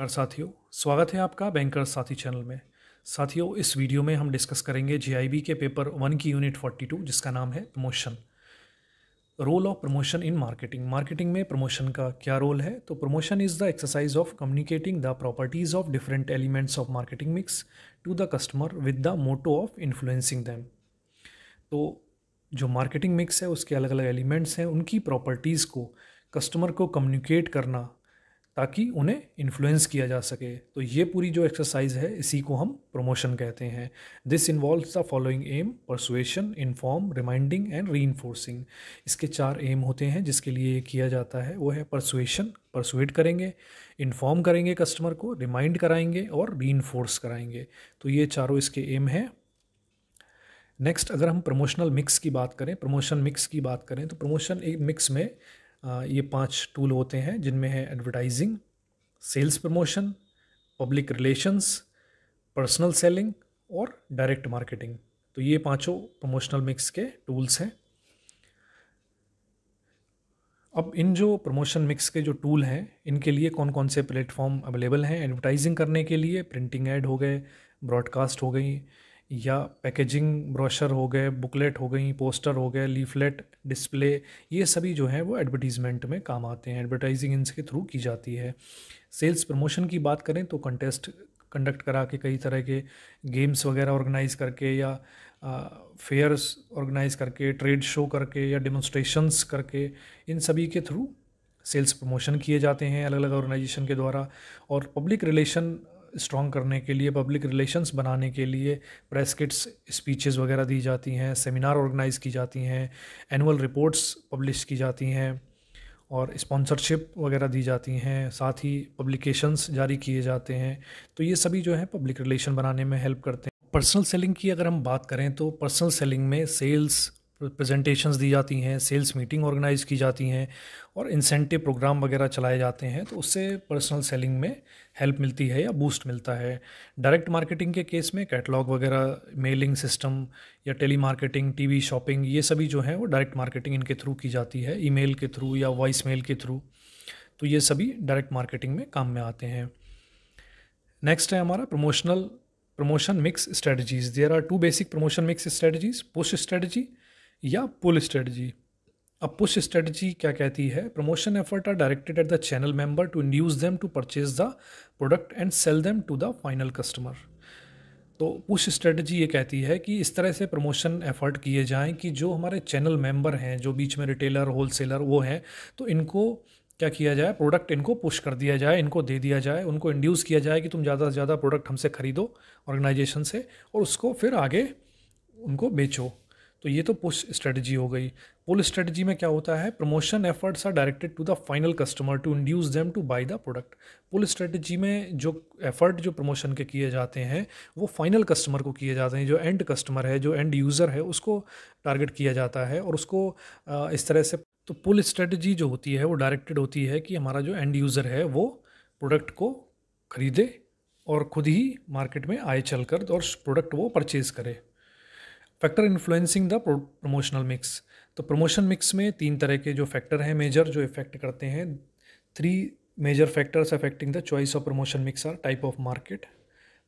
नमस्कार साथियों स्वागत है आपका बैंकर साथी चैनल में साथियों इस वीडियो में हम डिस्कस करेंगे जीआईबी के पेपर वन की यूनिट फोर्टी टू जिसका नाम है promotion role of promotion in marketing marketing में प्रमोशन का क्या रोल है तो promotion is the exercise of communicating the properties of different elements of marketing mix to the customer with the motto of influencing them तो जो marketing mix है उसके अलग अलग एलिमेंट्स हैं उनकी प्रॉपर्टीज़ को कस्टमर को कम्युनिकेट करना ताकि उन्हें इन्फ्लुएंस किया जा सके तो ये पूरी जो एक्सरसाइज है इसी को हम प्रमोशन कहते हैं this involve the following um persuasion inform reminding and re इसके चार एम होते हैं जिसके लिए ये किया जाता है वो है परसुएशन परसुएट करेंगे इन्फॉर्म करेंगे कस्टमर को रिमाइंड कराएंगे और री कराएंगे तो ये चारों इसके एम हैं नेक्स्ट अगर हम प्रमोशनल मिक्स की बात करें प्रमोशन मिक्स की बात करें तो प्रमोशन एक मिक्स में ये पांच टूल होते हैं जिनमें है advertising sales promotion public relations personal selling और डायरेक्ट मार्केटिंग तो ये पांचों प्रमोशनल मिक्स के टूल्स हैं अब इन जो प्रमोशन मिक्स के जो टूल हैं इनके लिए कौन कौन से प्लेटफॉर्म अवेलेबल हैं एडवर्टाइजिंग करने के लिए प्रिंटिंग एड हो गए ब्रॉडकास्ट हो गई या पैकेजिंग ब्रोशर हो गए बुकलेट हो गई पोस्टर हो गए लीफलेट डिस्प्ले ये सभी जो हैं वो एडवर्टीज़मेंट में काम आते हैं एडवर्टाइजिंग इनके थ्रू की जाती है सेल्स प्रमोशन की बात करें तो कंटेस्ट कंडक्ट करा के कई तरह के गेम्स वगैरह ऑर्गेनाइज करके या फेयर्स ऑर्गेनाइज करके ट्रेड शो करके या डेमोन्स्ट्रेशंस करके इन सभी के थ्रू सेल्स प्रमोशन किए जाते हैं अलग अलग ऑर्गेनाइजेशन के द्वारा और पब्लिक रिलेशन स्ट्रॉन्ग करने के लिए पब्लिक रिलेशंस बनाने के लिए प्रेस किट्स स्पीचेस वगैरह दी जाती हैं सेमिनार ऑर्गेनाइज की जाती हैं एनुअल रिपोर्ट्स पब्लिश की जाती हैं और स्पॉन्सरशिप वगैरह दी जाती हैं साथ ही पब्लिकेशंस जारी किए जाते हैं तो ये सभी जो है पब्लिक रिलेशन बनाने में हेल्प करते हैं पर्सनल सेलिंग की अगर हम बात करें तो पर्सनल सेलिंग में सेल्स प्रेजेंटेशंस दी जाती हैं सेल्स मीटिंग ऑर्गेनाइज की जाती हैं और इंसेंटिव प्रोग्राम वगैरह चलाए जाते हैं तो उससे पर्सनल सेलिंग में हेल्प मिलती है या बूस्ट मिलता है डायरेक्ट मार्केटिंग के केस में कैटलॉग वगैरह मेलिंग सिस्टम या टेली मार्केटिंग टी शॉपिंग ये सभी जो हैं वो डायरेक्ट मार्केटिंग इनके थ्रू की जाती है ई के थ्रू या वॉइस मेल के थ्रू तो ये सभी डायरेक्ट मार्केटिंग में काम में आते हैं नेक्स्ट है हमारा promotional promotion mix strategies there are two basic promotion mix strategies push strategy या पुल स्ट्रेटजी अब पुश स्ट्रेटजी क्या कहती है promotion effort are directed at the channel member to induce them to purchase the product and sell them to the final customer तो push strategy ये कहती है कि इस तरह से प्रमोशन एफर्ट किए जाएं कि जो हमारे चैनल मेंबर हैं जो बीच में रिटेलर होलसेलर वो हैं तो इनको क्या किया जाए प्रोडक्ट इनको पुश कर दिया जाए इनको दे दिया जाए उनको इंड्यूस किया जाए कि तुम ज़्यादा से ज़्यादा प्रोडक्ट हमसे ख़रीदो ऑर्गेनाइजेशन से और उसको फिर आगे उनको बेचो तो ये तो पुश स्ट्रेटजी हो गई पुल स्ट्रेटजी में क्या होता है promotion efforts are directed to the final customer to induce them to buy the product pull strategy में जो एफर्ट जो प्रमोशन के किए जाते हैं वो फाइनल कस्टमर को किए जाते हैं जो एंड कस्टमर है जो एंड यूज़र है उसको टारगेट किया जाता है और उसको इस तरह से तो पुल स्ट्रेटजी जो होती है वो डायरेक्टेड होती है कि हमारा जो एंड यूज़र है वो प्रोडक्ट को ख़रीदे और खुद ही मार्केट में आए चल कर और प्रोडक्ट वो परचेज़ करे factor influencing the promotional mix तो प्रमोशन मिक्स में तीन तरह के जो फैक्टर हैं मेजर जो इफेक्ट करते हैं three major factors affecting the choice of promotion mix are type of market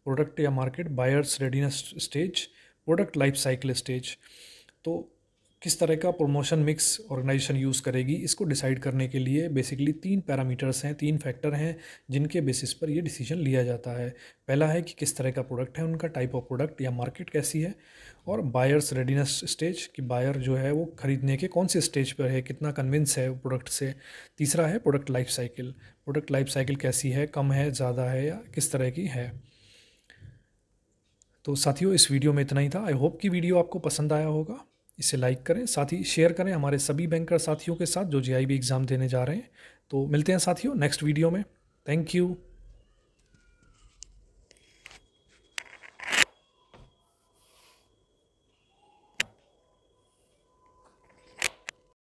product या market buyers readiness stage product life cycle stage तो किस तरह का प्रमोशन मिक्स ऑर्गेनाइजेशन यूज़ करेगी इसको डिसाइड करने के लिए बेसिकली तीन पैरामीटर्स हैं तीन फैक्टर हैं जिनके बेसिस पर ये डिसीजन लिया जाता है पहला है कि किस तरह का प्रोडक्ट है उनका टाइप ऑफ प्रोडक्ट या मार्केट कैसी है और बायर्स रेडीनेस स्टेज कि बायर जो है वो ख़रीदने के कौन से स्टेज पर है कितना कन्विंस है प्रोडक्ट से तीसरा है product life cycle product life cycle कैसी है कम है ज़्यादा है या किस तरह की है तो साथियों इस वीडियो में इतना ही था आई होप कि वीडियो आपको पसंद आया होगा इसे लाइक करें साथ ही शेयर करें हमारे सभी बैंकर साथियों के साथ जो जे एग्ज़ाम देने जा रहे हैं तो मिलते हैं साथियों नेक्स्ट वीडियो में थैंक यू